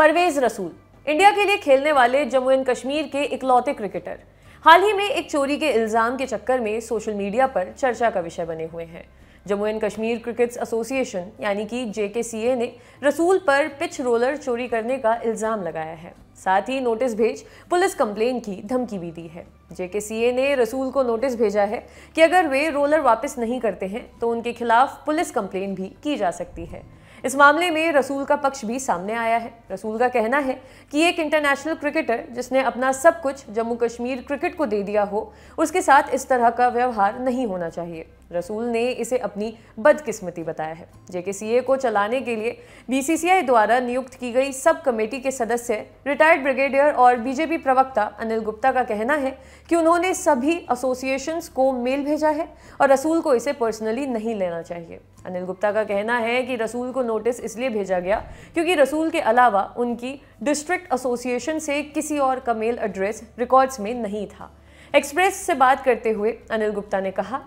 परवेज रसूल इंडिया के लिए खेलने वाले जम्मू एंड कश्मीर के इकलौते क्रिकेटर हाल ही में एक चोरी के इल्ज़ाम के चक्कर में सोशल मीडिया पर चर्चा का विषय बने हुए हैं Jammu and Kashmir cricket association यानी कि जे ने रसूल पर पिच रोलर चोरी करने का इल्ज़ाम लगाया है साथ ही नोटिस भेज पुलिस कंप्लेन की धमकी भी दी है जे ने रसूल को नोटिस भेजा है कि अगर वे रोलर वापस नहीं करते हैं तो उनके खिलाफ पुलिस कंप्लेन भी की जा सकती है इस मामले में रसूल का पक्ष भी सामने आया है रसूल का कहना है कि एक इंटरनेशनल क्रिकेटर जिसने अपना सब कुछ जम्मू कश्मीर क्रिकेट को दे दिया हो उसके साथ इस तरह का व्यवहार नहीं होना चाहिए रसूल ने इसे अपनी बदकिस्मती बताया है जेकेसीए को चलाने के लिए बीसीसीआई द्वारा नियुक्त की गई सब कमेटी के सदस्य रिटायर्ड ब्रिगेडियर और बीजेपी प्रवक्ता अनिल गुप्ता का कहना है कि उन्होंने सभी एसोसिएशंस को मेल भेजा है और रसूल को इसे पर्सनली नहीं लेना चाहिए अनिल गुप्ता का कहना है कि रसूल को नोटिस इसलिए भेजा गया क्योंकि रसूल के अलावा उनकी डिस्ट्रिक्ट एसोसिएशन से किसी और का मेल एड्रेस रिकॉर्ड्स में नहीं था एक्सप्रेस से बात करते हुए अनिल गुप्ता ने कहा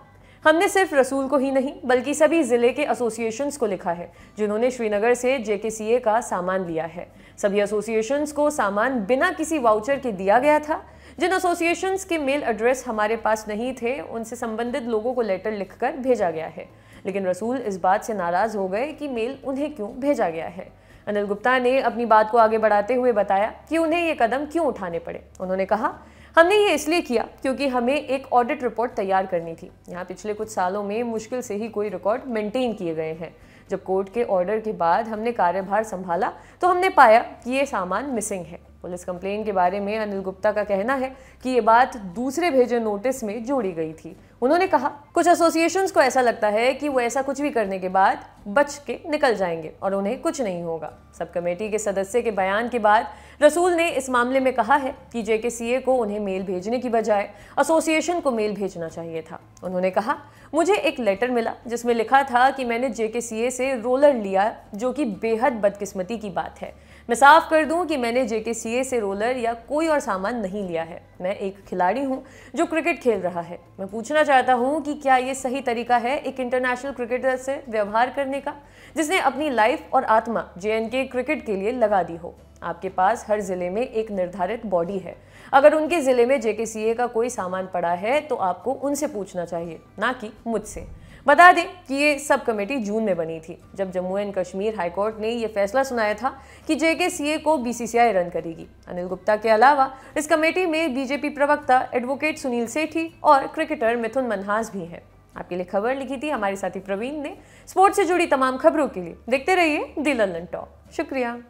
हमने सिर्फ रसूल को ही नहीं बल्कि सभी ज़िले के एसोसिएशंस को लिखा है जिन्होंने श्रीनगर से ए का सामान लिया है सभी एसोसिएशंस को सामान बिना किसी वाउचर के दिया गया था जिन एसोसिएशंस के मेल एड्रेस हमारे पास नहीं थे उनसे संबंधित लोगों को लेटर लिखकर भेजा गया है लेकिन रसूल इस बात से नाराज़ हो गए कि मेल उन्हें क्यों भेजा गया है अनिल गुप्ता ने अपनी बात को आगे बढ़ाते हुए बताया कि उन्हें ये कदम क्यों उठाने पड़े उन्होंने कहा हमने ये इसलिए किया क्योंकि हमें एक ऑडिट रिपोर्ट तैयार करनी थी यहाँ पिछले कुछ सालों में मुश्किल से ही कोई रिकॉर्ड मेंटेन किए गए हैं जब कोर्ट के ऑर्डर के बाद हमने कार्यभार संभाला तो हमने पाया कि ये सामान मिसिंग है पुलिस कंप्लेन के बारे में अनिल गुप्ता का कहना है कि ये बात दूसरे भेजे नोटिस में जोड़ी गई थी उन्होंने कहा कुछ एसोसिएशन को ऐसा लगता है कि वो ऐसा कुछ भी करने के बाद बच के निकल जाएंगे और उन्हें कुछ नहीं होगा सब कमेटी के सदस्य के बयान के बाद रसूल ने इस मामले में कहा है कि जेकेसीए को उन्हें मेल भेजने की बजाय एसोसिएशन को मेल भेजना चाहिए था उन्होंने कहा मुझे एक लेटर मिला जिसमें लिखा था कि मैंने जेकेसीए से रोलर लिया जो कि बेहद बदकिस्मती की बात है मैं साफ कर दूं कि मैंने जे से रोलर या कोई और सामान नहीं लिया है मैं एक खिलाड़ी हूं जो क्रिकेट खेल रहा है मैं पूछना चाहता हूं कि क्या ये सही तरीका है एक इंटरनेशनल क्रिकेटर से व्यवहार करने का जिसने अपनी लाइफ और आत्मा जे के क्रिकेट के लिए लगा दी हो आपके पास हर ज़िले में एक निर्धारित बॉडी है अगर उनके ज़िले में जे का कोई सामान पड़ा है तो आपको उनसे पूछना चाहिए ना कि मुझसे बता दें कि ये सब कमेटी जून में बनी थी जब जम्मू एंड कश्मीर हाईकोर्ट ने यह फैसला सुनाया था कि जेके सी को बीसीसीआई रन करेगी अनिल गुप्ता के अलावा इस कमेटी में बीजेपी प्रवक्ता एडवोकेट सुनील सेठी और क्रिकेटर मिथुन मनहास भी हैं आपके लिए खबर लिखी थी हमारे साथी प्रवीण ने स्पोर्ट्स से जुड़ी तमाम खबरों के लिए देखते रहिए दिल टॉप शुक्रिया